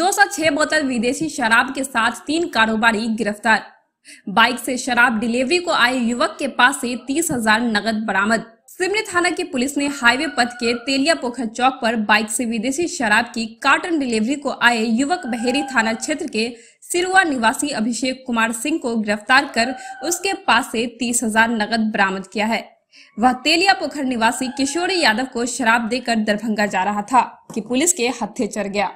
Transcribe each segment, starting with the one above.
206 बोतल विदेशी शराब के साथ तीन कारोबारी गिरफ्तार बाइक से शराब डिलीवरी को आए युवक के पास से तीस हजार नकद बरामद सिमरी थाना की पुलिस ने हाईवे पथ के तेलिया पोखर चौक पर बाइक से विदेशी शराब की कार्टन डिलीवरी को आए युवक बहेरी थाना क्षेत्र के सिरुआ निवासी अभिषेक कुमार सिंह को गिरफ्तार कर उसके पास से तीस हजार नगद बरामद किया है वह तेलिया पोखर निवासी किशोरी यादव को शराब देकर दरभंगा जा रहा था कि पुलिस के हथे चढ़ गया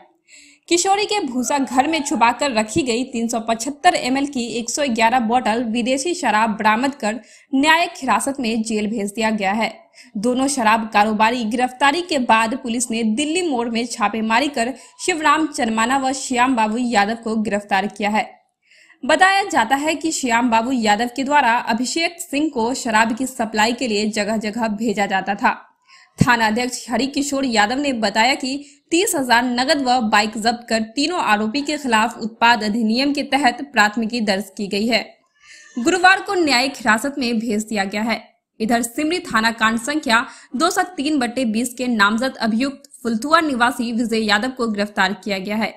किशोरी के भूसा घर में छुपाकर रखी गई 375 एल की 111 बोतल विदेशी शराब बरामद कर न्यायिक हिरासत में जेल भेज दिया गया है दोनों शराब कारोबारी गिरफ्तारी के बाद पुलिस ने दिल्ली मोड़ में छापेमारी कर शिवराम चरमाना व श्याम बाबू यादव को गिरफ्तार किया है बताया जाता है कि श्याम बाबू यादव के द्वारा अभिषेक सिंह को शराब की सप्लाई के लिए जगह जगह भेजा जाता था थानाध्यक्ष हरिकिशोर यादव ने बताया कि तीस हजार नगद व बाइक जब्त कर तीनों आरोपी के खिलाफ उत्पाद अधिनियम के तहत प्राथमिकी दर्ज की गई है गुरुवार को न्यायिक हिरासत में भेज दिया गया है इधर सिमरी थाना कांड संख्या दो सौ तीन बटे बीस के नामजद अभियुक्त फुलतुआ निवासी विजय यादव को गिरफ्तार किया गया है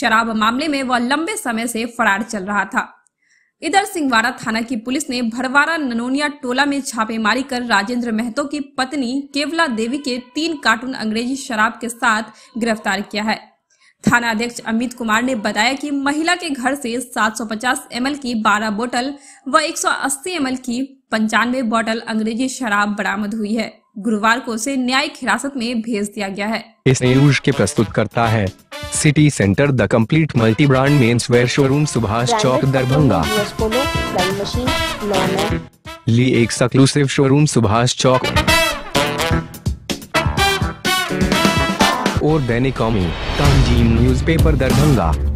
शराब मामले में वह लंबे समय से फरार चल रहा था इधर सिंहवाड़ा थाना की पुलिस ने भरवारा ननोनिया टोला में छापेमारी कर राजेंद्र महतो की पत्नी केवला देवी के तीन कार्टून अंग्रेजी शराब के साथ गिरफ्तार किया है थाना अध्यक्ष अमित कुमार ने बताया कि महिला के घर से 750 एमएल की 12 बोतल व 180 एमएल की पंचानवे बोतल अंग्रेजी शराब बरामद हुई है गुरुवार को उसे न्यायिक हिरासत में भेज दिया गया है इस न्यूज के प्रस्तुत करता है city centre the complete multi brand men's wear showroom Subhash Chowk Darbhanga ली एक सक्लूसिव शोरूम सुभाष चौक और दैनिक कॉमी तंजीम न्यूज़पेपर दरभंगा